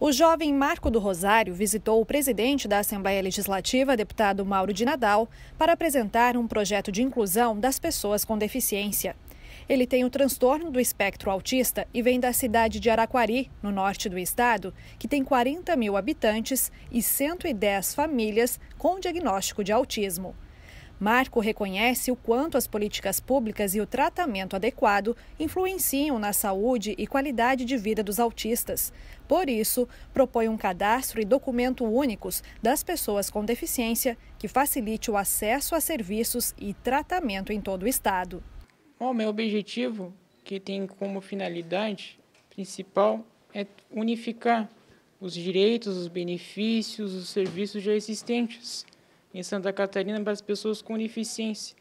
O jovem Marco do Rosário visitou o presidente da Assembleia Legislativa, deputado Mauro de Nadal, para apresentar um projeto de inclusão das pessoas com deficiência. Ele tem o transtorno do espectro autista e vem da cidade de Araquari, no norte do estado, que tem 40 mil habitantes e 110 famílias com diagnóstico de autismo. Marco reconhece o quanto as políticas públicas e o tratamento adequado influenciam na saúde e qualidade de vida dos autistas. Por isso, propõe um cadastro e documento únicos das pessoas com deficiência que facilite o acesso a serviços e tratamento em todo o estado. O meu objetivo, que tem como finalidade principal, é unificar os direitos, os benefícios, os serviços já existentes em Santa Catarina para as pessoas com deficiência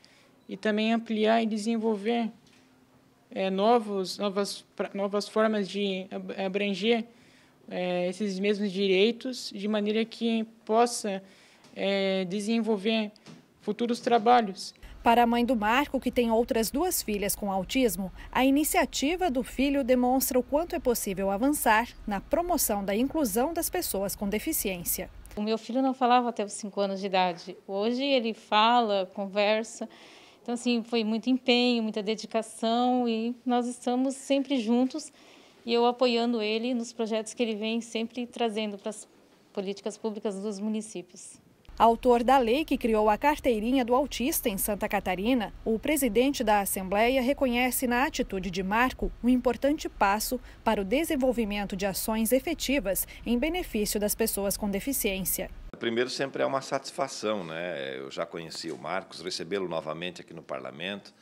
e também ampliar e desenvolver é, novos, novas, novas formas de abranger é, esses mesmos direitos, de maneira que possa é, desenvolver futuros trabalhos. Para a mãe do Marco, que tem outras duas filhas com autismo, a iniciativa do filho demonstra o quanto é possível avançar na promoção da inclusão das pessoas com deficiência. O meu filho não falava até os 5 anos de idade. Hoje ele fala, conversa. Então, assim, foi muito empenho, muita dedicação e nós estamos sempre juntos e eu apoiando ele nos projetos que ele vem sempre trazendo para as políticas públicas dos municípios. Autor da lei que criou a carteirinha do autista em Santa Catarina, o presidente da Assembleia reconhece na atitude de Marco um importante passo para o desenvolvimento de ações efetivas em benefício das pessoas com deficiência. Primeiro, sempre é uma satisfação, né? Eu já conheci o Marcos, recebê-lo novamente aqui no parlamento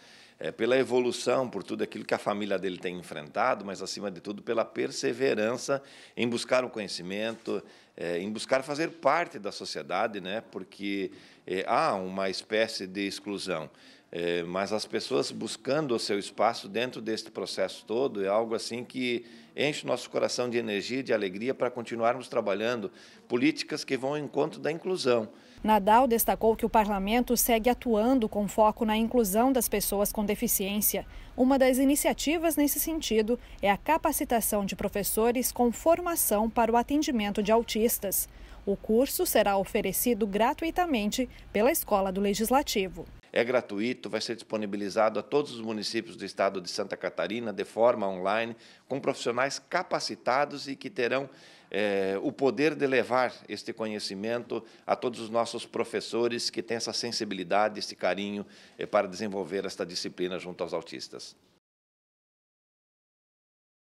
é, pela evolução, por tudo aquilo que a família dele tem enfrentado, mas, acima de tudo, pela perseverança em buscar o conhecimento, é, em buscar fazer parte da sociedade, né? porque é, há uma espécie de exclusão. É, mas as pessoas buscando o seu espaço dentro deste processo todo é algo assim que enche o nosso coração de energia, de alegria para continuarmos trabalhando políticas que vão em encontro da inclusão. Nadal destacou que o parlamento segue atuando com foco na inclusão das pessoas com deficiência. Uma das iniciativas nesse sentido é a capacitação de professores com formação para o atendimento de autistas. O curso será oferecido gratuitamente pela Escola do Legislativo é gratuito, vai ser disponibilizado a todos os municípios do estado de Santa Catarina de forma online, com profissionais capacitados e que terão é, o poder de levar este conhecimento a todos os nossos professores que têm essa sensibilidade, esse carinho é, para desenvolver esta disciplina junto aos autistas.